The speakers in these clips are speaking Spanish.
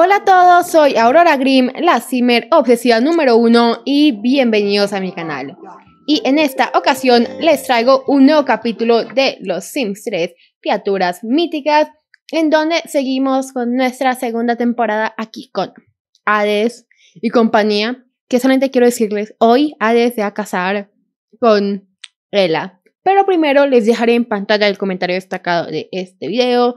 Hola a todos, soy Aurora Grimm, la Simmer obsesiva número uno y bienvenidos a mi canal. Y en esta ocasión les traigo un nuevo capítulo de Los Sims 3, criaturas míticas, en donde seguimos con nuestra segunda temporada aquí con Hades y compañía, que solamente quiero decirles, hoy Hades se va a casar con Ella. Pero primero les dejaré en pantalla el comentario destacado de este video,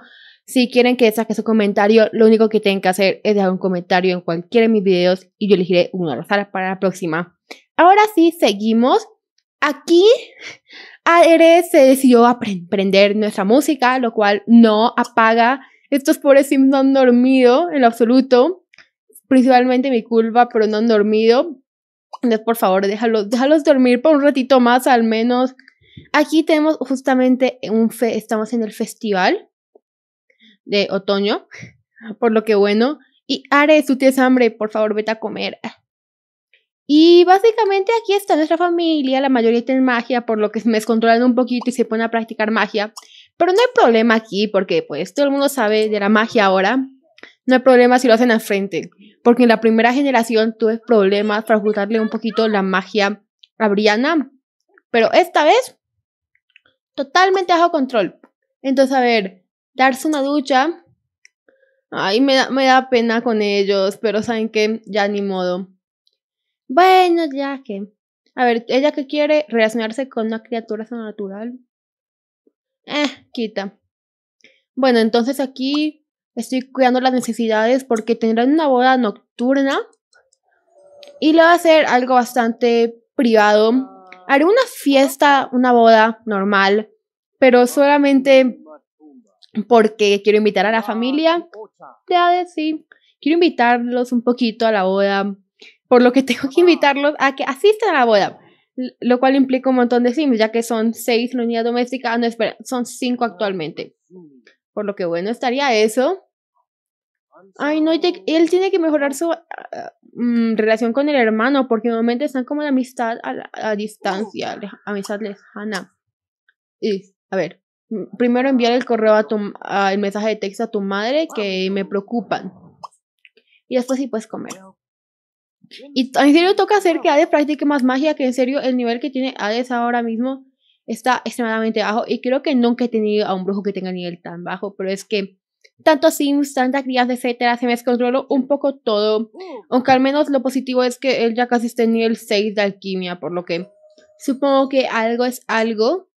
si quieren que saque su comentario, lo único que tienen que hacer es dejar un comentario en cualquiera de mis videos y yo elegiré uno al para la próxima. Ahora sí, seguimos. Aquí ARS se decidió aprender nuestra música, lo cual no apaga. Estos pobres Sims no han dormido en absoluto. Principalmente mi culpa, pero no han dormido. Entonces, por favor, déjalos, déjalos dormir por un ratito más, al menos. Aquí tenemos justamente un fe, estamos en el festival de otoño, por lo que bueno. Y Ares, tú tienes hambre, por favor, vete a comer. Y básicamente aquí está nuestra familia, la mayoría tiene magia, por lo que me descontrolan un poquito y se ponen a practicar magia. Pero no hay problema aquí, porque pues todo el mundo sabe de la magia ahora. No hay problema si lo hacen al frente, porque en la primera generación tuve problemas para juntarle un poquito la magia a Brianna. Pero esta vez, totalmente bajo control. Entonces, a ver, darse una ducha. Ay, me da, pena con ellos, pero saben que ya ni modo. Bueno, ya que. A ver, ella que quiere relacionarse con una criatura natural. Eh, quita. Bueno, entonces aquí estoy cuidando las necesidades porque tendrán una boda nocturna y le va a hacer algo bastante privado. Haré una fiesta, una boda normal, pero solamente porque quiero invitar a la ah, familia. Ya sí quiero invitarlos un poquito a la boda, por lo que tengo que invitarlos a que asistan a la boda, lo cual implica un montón de sims, ya que son seis la unidad doméstica, no, espera, son cinco ah, actualmente. Por lo que bueno estaría eso. Ay, no, él tiene que mejorar su ah, mm, relación con el hermano, porque normalmente están como en amistad a, distancia, amistad lejana. Y, a ver, primero enviar el correo a tu, el mensaje de texto a tu madre que me preocupan. Y después sí puedes comer. Y en serio toca hacer que Hades practique más magia, que en serio el nivel que tiene Hades ahora mismo está extremadamente bajo. Y creo que nunca he tenido a un brujo que tenga nivel tan bajo, pero es que tantos sims, tantas crías, etcétera, se me descontroló un poco todo. Aunque al menos lo positivo es que él ya casi está en nivel 6 de alquimia, por lo que supongo que algo es algo.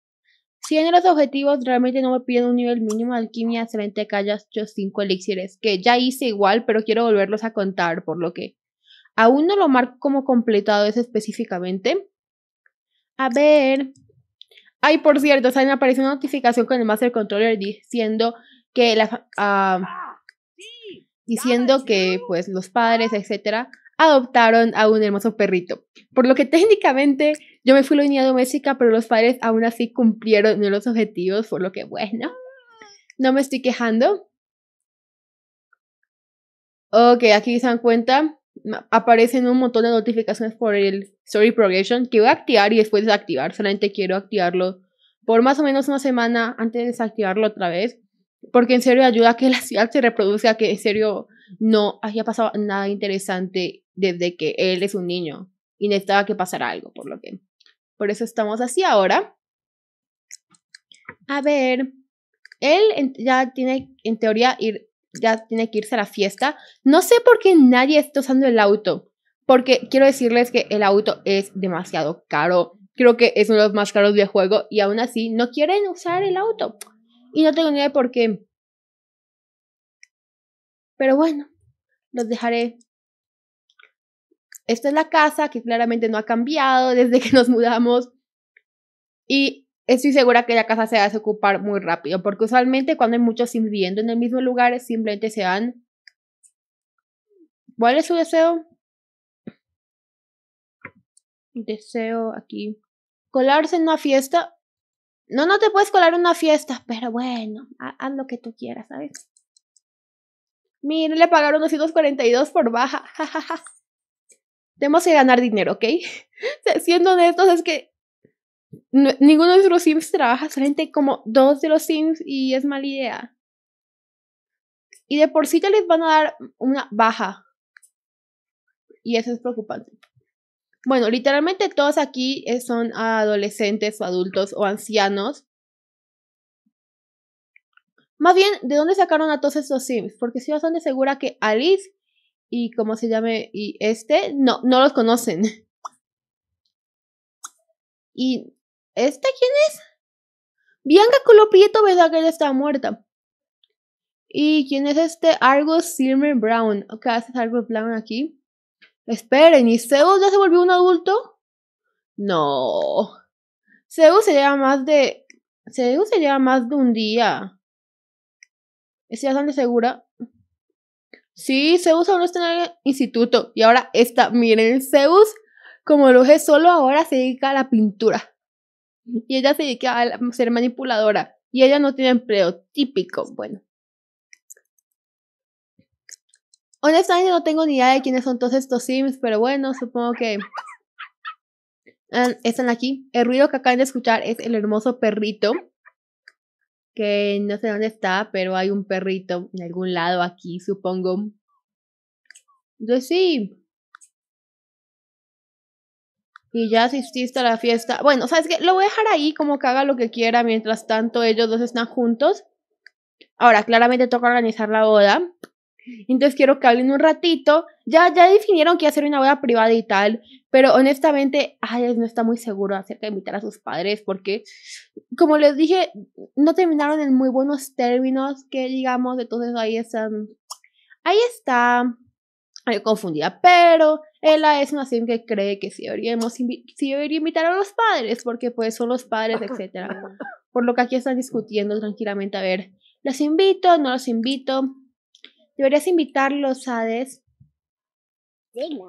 Si en los objetivos realmente no me piden un nivel mínimo de alquimia, excelente, que ya hecho 5 elixires, que ya hice igual, pero quiero volverlos a contar, por lo que aún no lo marco como completado es específicamente. A ver. Ay, por cierto, se me apareció una notificación con el Master Controller diciendo que la... Ah, diciendo que pues los padres, etcétera, adoptaron a un hermoso perrito. Por lo que técnicamente yo me fui a la unidad doméstica, pero los padres aún así cumplieron los objetivos, por lo que bueno, no me estoy quejando. Ok, aquí se dan cuenta, aparecen un montón de notificaciones por el Story Progression que voy a activar y después desactivar. Solamente quiero activarlo por más o menos una semana antes de desactivarlo otra vez, porque en serio ayuda a que la ciudad se reproduzca, que en serio no haya pasado nada interesante desde que él es un niño y necesitaba que pasara algo, por lo que por eso estamos así ahora. A ver, él ya tiene, en teoría, ir, ya tiene que irse a la fiesta. No sé por qué nadie está usando el auto, porque quiero decirles que el auto es demasiado caro. Creo que es uno de los más caros del juego y aún así no quieren usar el auto. Y no tengo ni idea de por qué. Pero bueno, los dejaré esta es la casa que claramente no ha cambiado desde que nos mudamos. Y estoy segura que la casa se va a desocupar muy rápido, porque usualmente cuando hay muchos viviendo en el mismo lugar, simplemente se van. ¿Cuál es su deseo? Deseo aquí. Colarse en una fiesta. No, no te puedes colar en una fiesta, pero bueno, haz lo que tú quieras, ¿sabes? Mire, le pagaron 242 por baja. Tenemos que ganar dinero, ¿ok? Siendo honestos, es que ninguno de nuestros Sims trabaja, solamente como dos de los Sims y es mala idea. Y de por sí que les van a dar una baja. Y eso es preocupante. Bueno, literalmente todos aquí son adolescentes o adultos o ancianos. Más bien, ¿de dónde sacaron a todos estos Sims? Porque si bastante segura que Alice y cómo se llame y este no no los conocen. ¿Y este quién es? Bianca ¿verdad? Que él está muerta. ¿Y quién es este Argos Silmer Brown? ¿Qué hace Argos Brown aquí? Esperen, ¿y Zeus ya se volvió un adulto? No. Zeus se lleva más de. Zeus se lleva más de un día. ¿Estoy bastante segura? Sí, Zeus ahora está en el instituto y ahora está, miren, Zeus, como lo es solo, ahora se dedica a la pintura. Y ella se dedica a ser manipuladora. Y ella no tiene empleo típico. Bueno. Honestamente no tengo ni idea de quiénes son todos estos sims, pero bueno, supongo que están aquí. El ruido que acaban de escuchar es el hermoso perrito que no sé dónde está, pero hay un perrito en algún lado aquí, supongo. Entonces pues sí. Y ya asististe a la fiesta. Bueno, ¿sabes que Lo voy a dejar ahí como que haga lo que quiera. Mientras tanto, ellos dos están juntos. Ahora, claramente toca organizar la boda. Entonces quiero que hablen un ratito. Ya, ya definieron que hacer una boda privada y tal, pero honestamente, Ayes no está muy seguro acerca de invitar a sus padres porque, como les dije, no terminaron en muy buenos términos, que digamos, entonces ahí están, ahí está, ahí confundida, pero ella es una sim que cree que sí deberíamos invi debería invitar a los padres porque pues son los padres, etcétera. Por lo que aquí están discutiendo tranquilamente, a ver, los invito, no los invito, Deberías invitarlos, ¿sabes?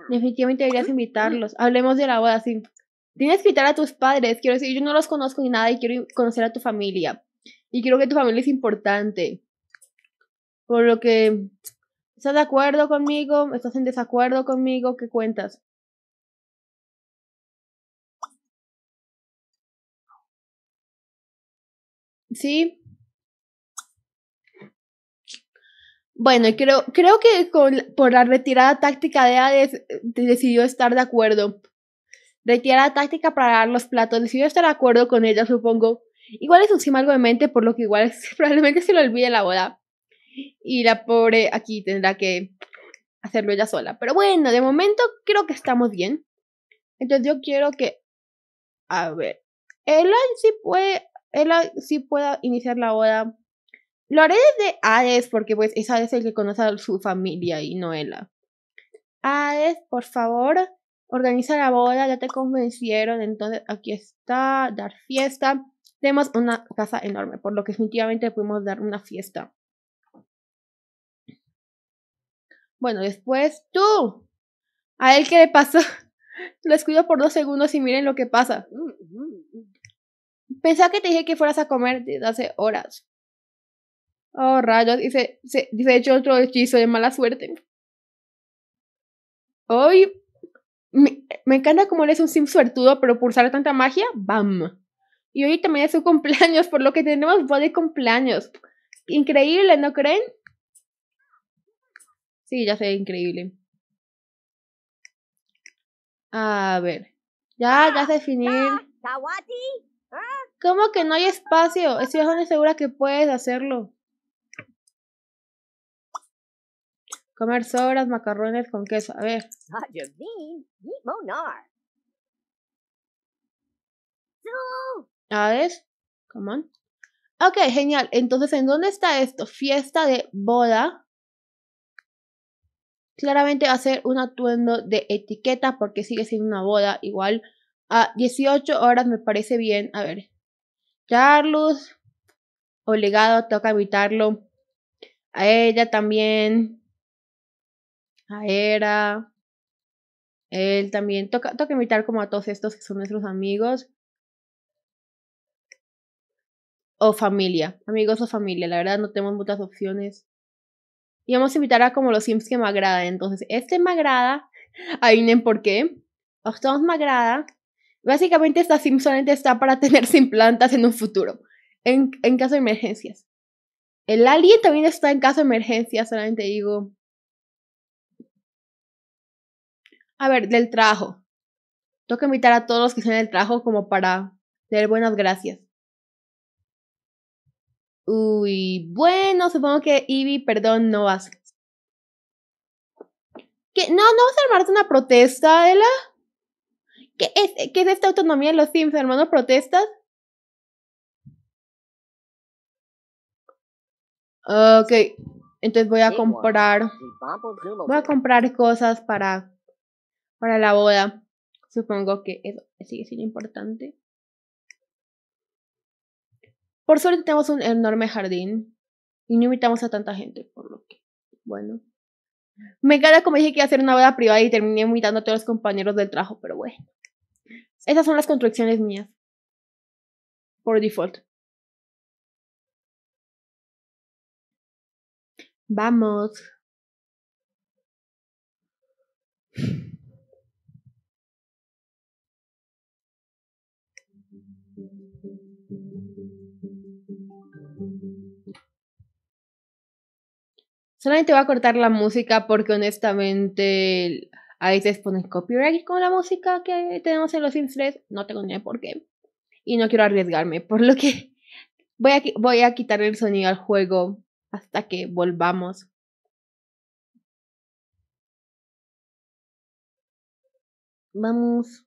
Definitivamente deberías ah. invitarlos. Hablemos de la boda, sí. Tienes que invitar a tus padres. Quiero decir, yo no los conozco ni nada y quiero conocer a tu familia. Y creo que tu familia es importante. Por lo que, ¿estás de acuerdo conmigo? ¿Estás en desacuerdo conmigo? ¿Qué cuentas? ¿Sí? Bueno, creo, creo que con, por la retirada táctica de Ades, eh, decidió estar de acuerdo. Retirada táctica para dar los platos, decidió estar de acuerdo con ella, supongo. Igual es encima algo de mente, por lo que igual probablemente se le olvide la boda. Y la pobre aquí tendrá que hacerlo ella sola. Pero bueno, de momento creo que estamos bien. Entonces yo quiero que... A ver. Ella sí puede... Ella sí pueda iniciar la boda lo haré desde Hades porque pues es Hades el que conoce a su familia y Noela. Hades, por favor, organiza la boda, ya te convencieron, entonces aquí está, dar fiesta. Tenemos una casa enorme, por lo que definitivamente pudimos dar una fiesta. Bueno, después tú. A él que le pasó. Lo escudo por dos segundos y miren lo que pasa. Mm, mm, mm. Pensaba que te dije que fueras a comer desde hace horas. Oh, rayos. dice, se, hecho otro hechizo de mala suerte. Hoy me, me encanta cómo eres un sim suertudo, pero pulsar tanta magia, ¡bam! Y hoy también es su cumpleaños, por lo que tenemos body cumpleaños. Increíble, ¿no creen? Sí, ya sé, increíble. A ver. Ya, ya sé definir. Ah. ¿Cómo que no hay espacio? Estoy bastante segura que puedes hacerlo. Comer sobras, macarrones con queso. A ver. A ver. Come on. Ok, genial. Entonces, ¿en dónde está esto? Fiesta de boda. Claramente va a ser un atuendo de etiqueta porque sigue siendo una boda igual. A 18 horas me parece bien. A ver. Carlos. obligado, toca invitarlo. A ella también era Él también toca, toca invitar como a todos estos que son nuestros amigos. O familia. Amigos o familia. La verdad no tenemos muchas opciones. Y vamos a invitar a como los sims que me agrada. Entonces, este me agrada. Adivinen por qué. Octavos me agrada. Básicamente esta sim solamente está para tener sin plantas en un futuro. En, en caso de emergencias. El alien también está en caso de emergencias. solamente digo. A ver, del trabajo. Tengo que invitar a todos los que estén en el trabajo como para dar buenas gracias. Uy, bueno, supongo que Ivy, perdón, no vas. ¿Qué? ¿No, no vas a armarte una protesta, Ela. ¿Qué es, ¿Qué es esta autonomía de los Sims, hermano? ¿Protestas? Ok, entonces voy a comprar. Voy a comprar cosas para para la boda. Supongo que eso sigue siendo importante. Por suerte tenemos un enorme jardín y no invitamos a tanta gente, por lo que, bueno. Me encanta como dije que iba a hacer una boda privada y terminé invitando a todos los compañeros del trabajo, pero bueno. Esas son las construcciones mías. Por default. Vamos. Solamente voy a cortar la música porque honestamente a veces ponen copyright con la música que tenemos en los Sims 3. No tengo ni idea por qué. Y no quiero arriesgarme, por lo que voy a, voy a quitar el sonido al juego hasta que volvamos. Vamos.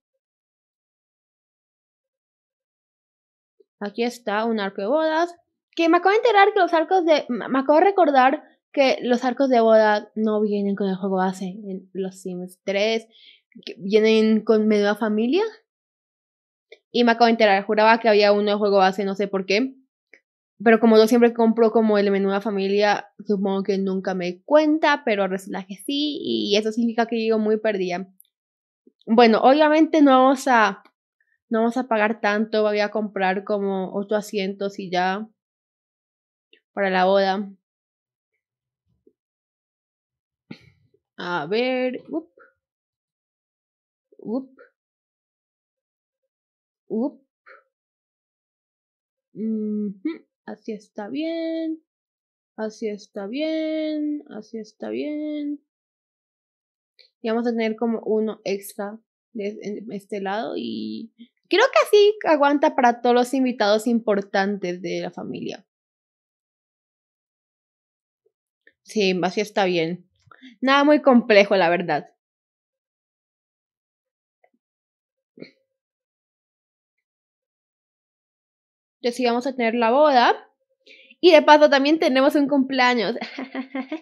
Aquí está un arco de bodas. Que me acabo de enterar que los arcos de. Me acabo de recordar los arcos de boda no vienen con el juego base en los Sims 3, vienen con menuda familia. Y me acabo de enterar, juraba que había uno de juego base, no sé por qué. Pero como yo siempre compro como el menú de familia, supongo que nunca me cuenta, pero resulta que sí, y eso significa que llego muy perdida. Bueno, obviamente no vamos a, no vamos a pagar tanto, voy a comprar como 8 asientos y ya para la boda. A ver. Up. Up. Up. Así está bien. Así está bien. Así está bien. Y vamos a tener como uno extra de este lado y creo que así aguanta para todos los invitados importantes de la familia. Sí, así está bien. Nada muy complejo, la verdad. Ya sí vamos a tener la boda. Y de paso también tenemos un cumpleaños.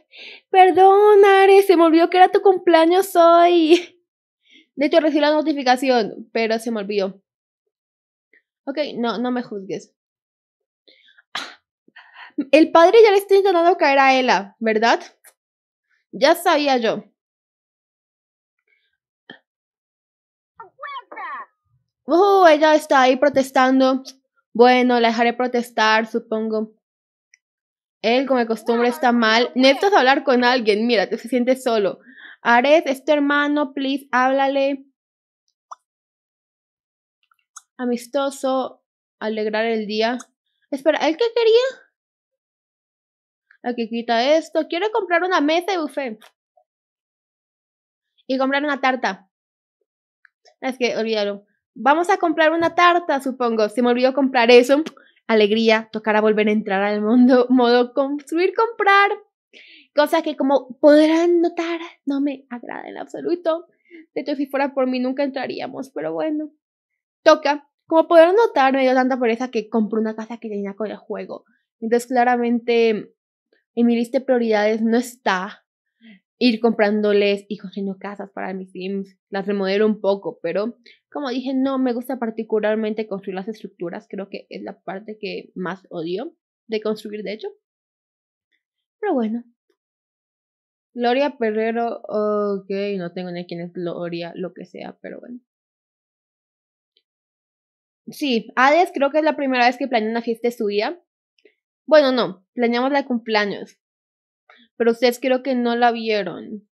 Perdón, Ares, se me olvidó que era tu cumpleaños hoy. De hecho, recibí la notificación, pero se me olvidó. Ok, no, no me juzgues. El padre ya le está intentando caer a Ela, ¿verdad? Ya sabía yo. Uh, ella está ahí protestando. Bueno, la dejaré protestar, supongo. Él, como de costumbre, está mal. Necesitas hablar con alguien. Mira, te se sientes solo. Ares, es este tu hermano, please, háblale. Amistoso, alegrar el día. Espera, ¿el qué quería? aquí quita esto. Quiero comprar una mesa de buffet. Y comprar una tarta. Es que olvidaron. Vamos a comprar una tarta, supongo. Se me olvidó comprar eso. Alegría, tocará volver a entrar al mundo, modo construir, comprar. Cosa que como podrán notar, no me agrada en absoluto. De hecho, si fuera por mí, nunca entraríamos, pero bueno. Toca. Como podrán notar, me dio tanta pereza que compré una casa que tenía con el juego. Entonces, claramente, en mi lista de prioridades no está ir comprándoles y construyendo casas para mis sims. Las remodelo un poco, pero como dije, no me gusta particularmente construir las estructuras. Creo que es la parte que más odio de construir, de hecho. Pero bueno. Gloria Perrero, ok, no tengo ni quién es Gloria, lo que sea, pero bueno. Sí, Hades creo que es la primera vez que planea una fiesta de su bueno, no, planeamos la cumpleaños. Pero ustedes creo que no la vieron.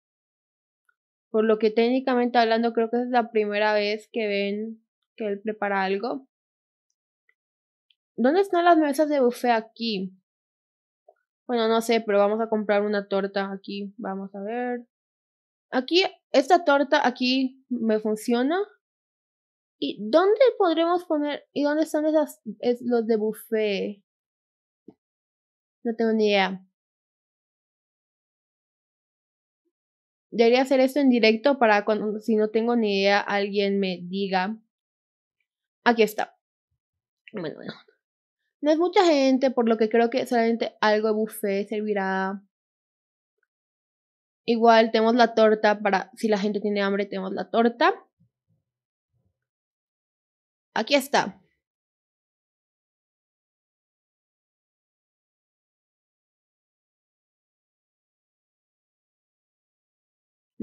Por lo que técnicamente hablando, creo que es la primera vez que ven que él prepara algo. ¿Dónde están las mesas de buffet aquí? Bueno, no sé, pero vamos a comprar una torta aquí. Vamos a ver. Aquí, esta torta aquí me funciona. ¿Y dónde podremos poner? ¿Y dónde están esas, los de buffet? No tengo ni idea. Debería hacer esto en directo para cuando, si no tengo ni idea, alguien me diga. Aquí está. Bueno, bueno. No es mucha gente, por lo que creo que solamente algo de buffet servirá. Igual tenemos la torta para si la gente tiene hambre, tenemos la torta. Aquí está.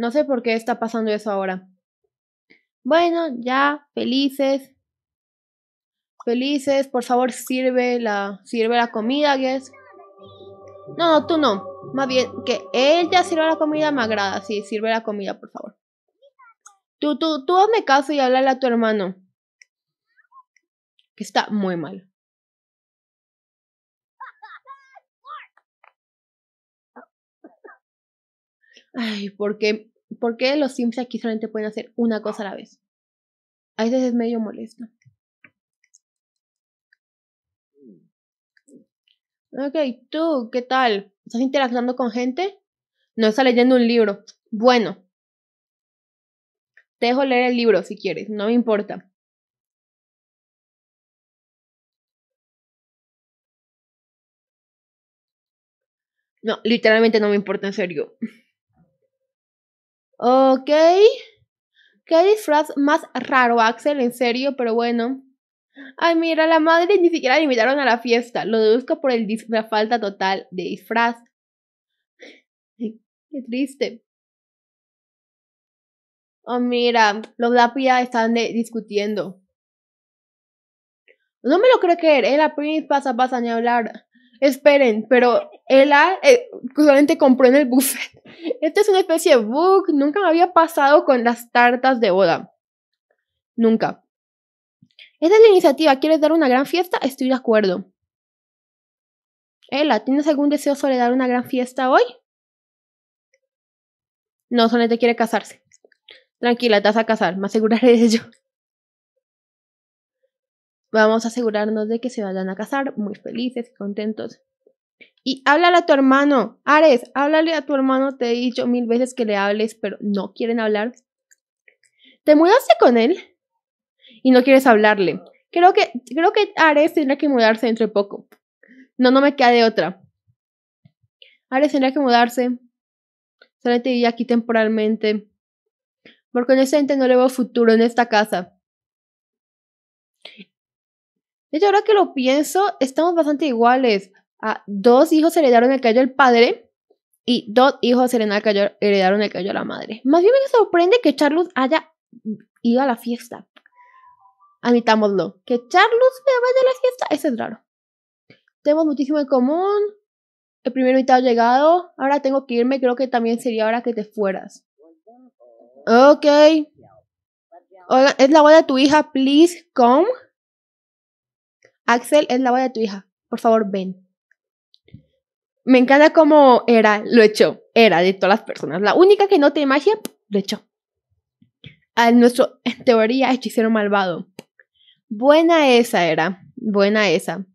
No sé por qué está pasando eso ahora. Bueno, ya, felices. Felices, por favor, sirve la, sirve la comida, Guess. No, no, tú no. Más bien, que él ya sirva la comida me agrada. Sí, sirve la comida, por favor. Tú, tú, tú hazme caso y háblale a tu hermano. Que está muy mal. ay, ¿por qué, los Sims aquí solamente pueden hacer una cosa a la vez? A veces es medio molesto. Ok, tú, ¿qué tal? ¿Estás interactuando con gente? No está leyendo un libro. Bueno, te dejo leer el libro si quieres, no me importa. No, literalmente no me importa, en serio. Ok. Qué disfraz más raro, Axel, en serio, pero bueno. Ay, mira, la madre ni siquiera le invitaron a la fiesta. Lo deduzco por el la falta total de disfraz. Qué triste. Oh, mira, los Dapia están discutiendo. No me lo creo creer, ¿eh? La Prince pasa, pasa ni hablar. Esperen, pero Ela eh, usualmente solamente compró en el buffet. Esta es una especie de bug. Nunca me había pasado con las tartas de boda. Nunca. Esta es la iniciativa. ¿Quieres dar una gran fiesta? Estoy de acuerdo. Ella, ¿tienes algún deseo sobre dar una gran fiesta hoy? No, solamente quiere casarse. Tranquila, te vas a casar, me aseguraré de ello. Vamos a asegurarnos de que se vayan a casar muy felices y contentos. Y háblale a tu hermano, Ares, háblale a tu hermano, te he dicho mil veces que le hables, pero no quieren hablar. Te mudaste con él y no quieres hablarle. Creo que, creo que Ares tendrá que mudarse entre poco. No, no me queda de otra. Ares tendrá que mudarse. te vivir aquí temporalmente. Porque honestamente no le veo futuro en esta casa. De hecho, ahora que lo pienso, estamos bastante iguales. A dos hijos heredaron el cayó el padre y dos hijos heredaron el callo la madre. Más bien me sorprende que Charles haya ido a la fiesta. Admitámoslo. Que Charles me vaya a la fiesta, eso es raro. Tenemos muchísimo en común. El primer invitado llegado. Ahora tengo que irme. Creo que también sería hora que te fueras. Ok. Oiga, es la boda de tu hija. Please come. Axel es la boda de tu hija, por favor ven. Me encanta cómo era, lo hecho era de todas las personas. La única que no te magia, lo hecho, A nuestro, en teoría, hechicero malvado. Buena esa era, buena esa.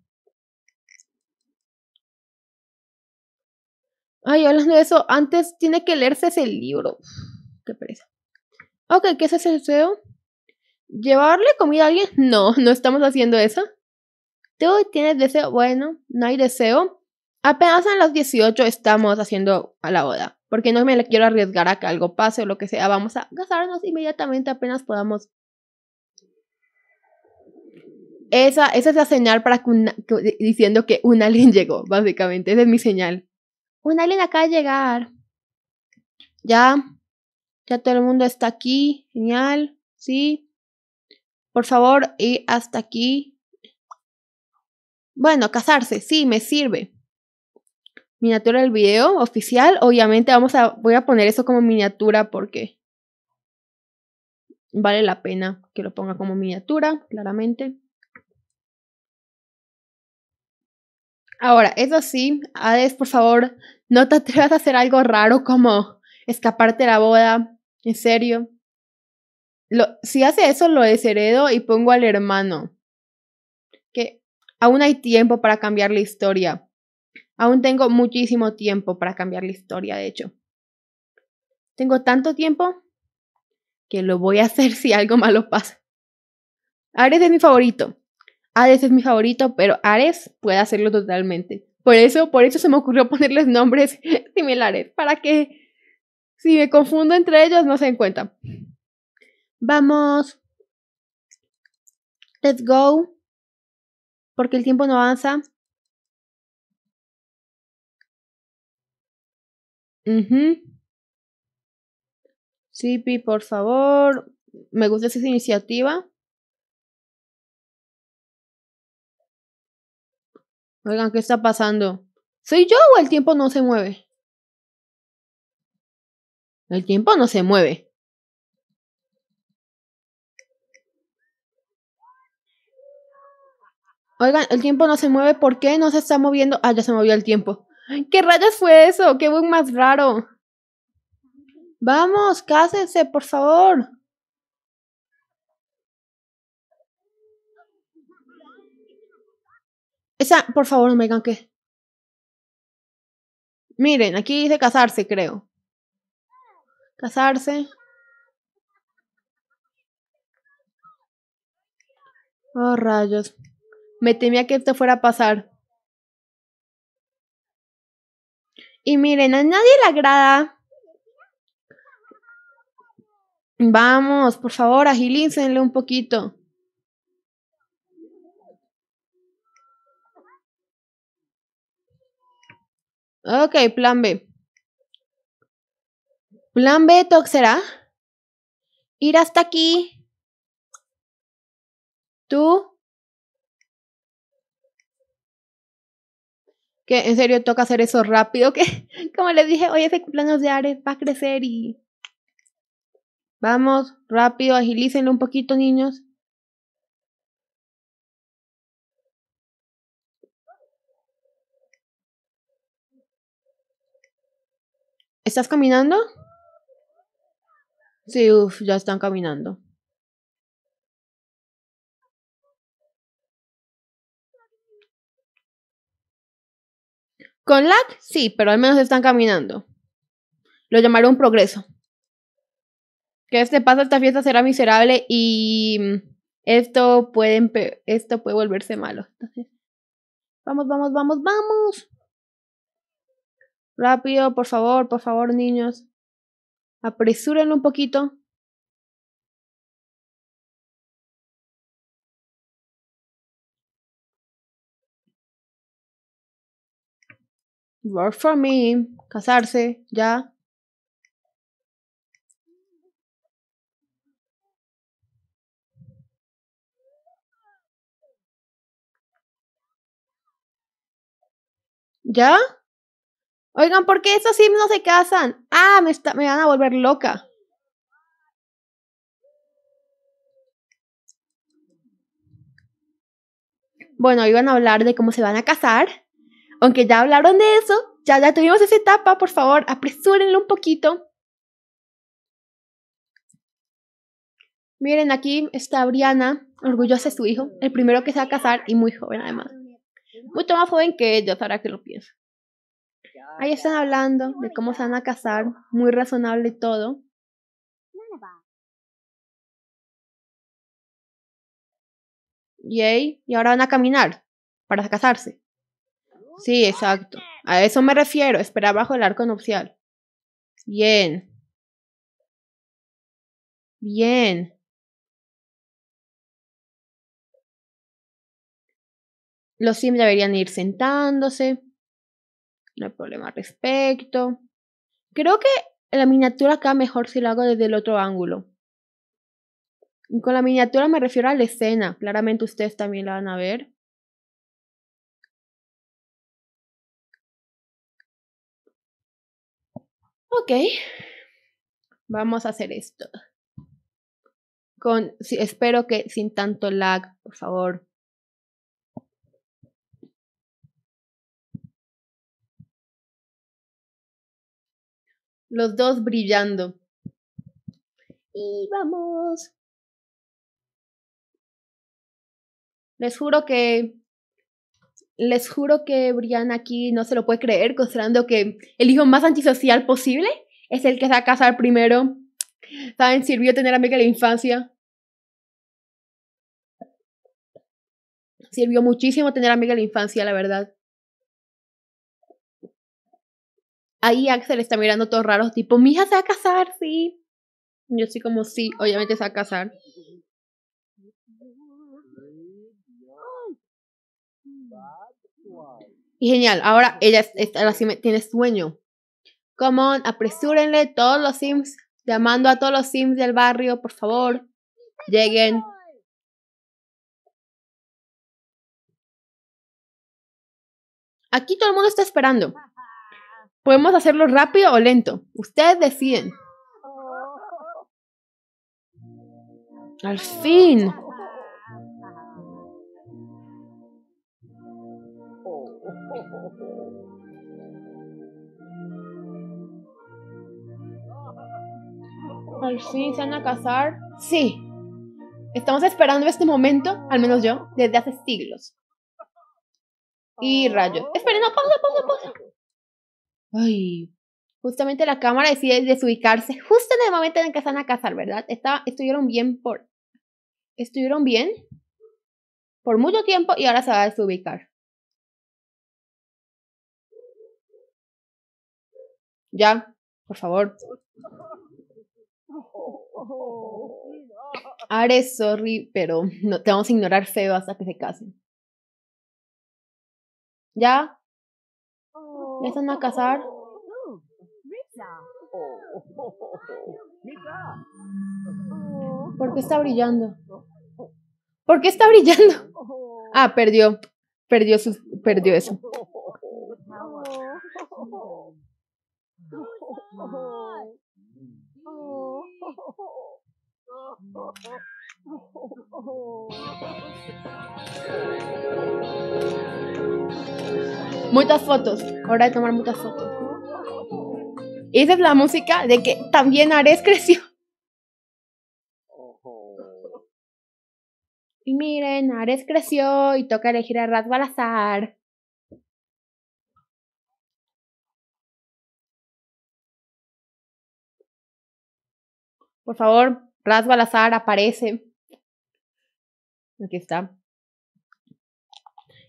Ay, hablando de eso, antes tiene que leerse ese libro. Qué pereza. Ok, ¿qué es ese deseo? ¿Llevarle comida a alguien? No, no estamos haciendo eso. Tú tienes deseo, bueno, no hay deseo. Apenas a las 18 estamos haciendo a la boda, porque no me quiero arriesgar a que algo pase o lo que sea. Vamos a casarnos inmediatamente apenas podamos. Esa, esa es la señal para que, diciendo que un alien llegó, básicamente. Esa es mi señal. Un alien acaba de llegar. Ya, ya todo el mundo está aquí. Genial, sí. Por favor, y hasta aquí bueno, casarse, sí, me sirve. Miniatura del video oficial. Obviamente vamos a, voy a poner eso como miniatura porque vale la pena que lo ponga como miniatura, claramente. Ahora, eso sí, Hades, por favor, no te atrevas a hacer algo raro como escaparte de la boda, en serio. Lo, si hace eso, lo desheredo y pongo al hermano. Aún hay tiempo para cambiar la historia. Aún tengo muchísimo tiempo para cambiar la historia, de hecho. Tengo tanto tiempo que lo voy a hacer si algo malo pasa. Ares es mi favorito. Ares es mi favorito, pero Ares puede hacerlo totalmente. Por eso, por eso se me ocurrió ponerles nombres similares, para que si me confundo entre ellos no se den cuenta. Vamos. Let's go porque el tiempo no avanza. Sí, Pi, por favor. Me gusta esa iniciativa. Oigan, ¿qué está pasando? ¿Soy yo o el tiempo no se mueve? El tiempo no se mueve. Oigan, el tiempo no se mueve, ¿por qué no se está moviendo? Ah, ya se movió el tiempo. ¿Qué rayos fue eso? ¡Qué buen más raro! Vamos, cásense, por favor. Esa, por favor, no me digan que. Miren, aquí dice casarse, creo. Casarse. Oh, rayos. Me temía que esto fuera a pasar. Y miren, a nadie le agrada. Vamos, por favor, agilícenle un poquito. Ok, plan B. Plan B, Tox, será ir hasta aquí. Tú que en serio toca hacer eso rápido, que como les dije, hoy es el cumpleaños de Ares, va a crecer y... Vamos, rápido, agilícenlo un poquito, niños. ¿Estás caminando? Sí, uff, ya están caminando. Con lag, sí, pero al menos están caminando. Lo llamaré un progreso. Que este paso, esta fiesta será miserable y mm, esto puede, esto puede volverse malo. vamos, vamos, vamos, vamos. Rápido, por favor, por favor, niños. Apresúrenlo un poquito. Work for me, casarse, ya. ¿Ya? Oigan, ¿por qué estos sí no se casan? Ah, me, me van a volver loca. Bueno, iban a hablar de cómo se van a casar. Aunque ya hablaron de eso, ya, tuvimos esa etapa, por favor, apresúrenlo un poquito. Miren, aquí está Briana, orgullosa de su hijo, el primero que se va a casar y muy joven además. Mucho más joven que ellos, ahora que lo pienso. Ahí están hablando de cómo se van a casar, muy razonable todo. Yay, y ahora van a caminar para casarse. Sí, exacto. A eso me refiero, Espera, bajo el arco nupcial. Bien. Bien. Los sims deberían ir sentándose. No hay problema al respecto. Creo que la miniatura acá mejor si la hago desde el otro ángulo. Y con la miniatura me refiero a la escena. Claramente ustedes también la van a ver. ok, vamos a hacer esto. Con, si, espero que sin tanto lag, por favor. Los dos brillando. Y vamos. Les juro que les juro que Brian aquí no se lo puede creer, considerando que el hijo más antisocial posible es el que se va a casar primero. ¿Saben? Sirvió tener a en la infancia. Sirvió muchísimo tener a en la infancia, la verdad. Ahí Axel está mirando todo raro, tipo, mi hija se va a casar, sí. Yo sí como, sí, obviamente se va a casar. Y genial, ahora ella ahora tiene sueño. Come on, apresúrenle todos los Sims, llamando a todos los Sims del barrio, por favor, lleguen. Aquí todo el mundo está esperando. Podemos hacerlo rápido o lento. Ustedes deciden. Al fin. Al fin se van a casar. Sí. Estamos esperando este momento, al menos yo, desde hace siglos. Y rayo, Esperen, no, pausa, pausa, pausa. Ay. Justamente la cámara decide desubicarse justo en el momento en el que se van a casar, ¿verdad? Estaba, estuvieron bien por. Estuvieron bien por mucho tiempo y ahora se va a desubicar. Ya, por favor. Are sorry, pero no, te vamos a ignorar feo hasta que se casen. ¿Ya? ¿Ya están a casar? ¿Por qué está brillando? ¿Por qué está brillando? Ah, perdió. Perdió, su, perdió eso. muchas fotos, hora de tomar muchas fotos. Y esa es la música de que también Ares creció. Y miren, Ares creció y toca elegir a Rat Balazar. Por favor, rasbalazar, Balazar aparece. Aquí está.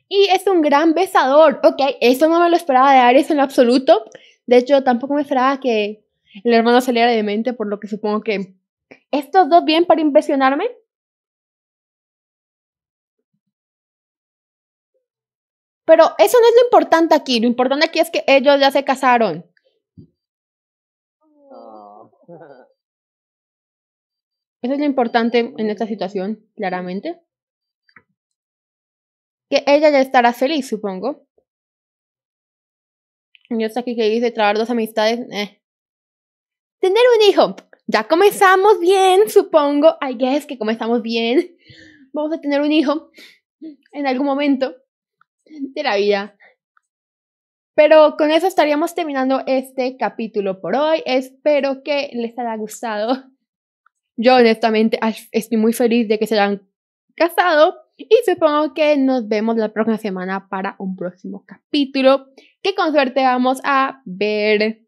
Y es un gran besador. Ok, eso no me lo esperaba de Aries en absoluto. De hecho, tampoco me esperaba que el hermano saliera de mente, por lo que supongo que estos dos bien para impresionarme. Pero eso no es lo importante aquí. Lo importante aquí es que ellos ya se casaron. Eso es lo importante en esta situación, claramente. Que ella ya estará feliz, supongo. Yo sé aquí que dice trabar dos amistades. Eh. Tener un hijo. Ya comenzamos bien, supongo. I guess que comenzamos bien. Vamos a tener un hijo en algún momento de la vida. Pero con eso estaríamos terminando este capítulo por hoy. Espero que les haya gustado yo honestamente estoy muy feliz de que se hayan casado y supongo que nos vemos la próxima semana para un próximo capítulo que con suerte vamos a ver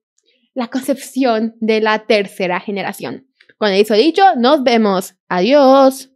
la concepción de la tercera generación. Con eso dicho, nos vemos. Adiós.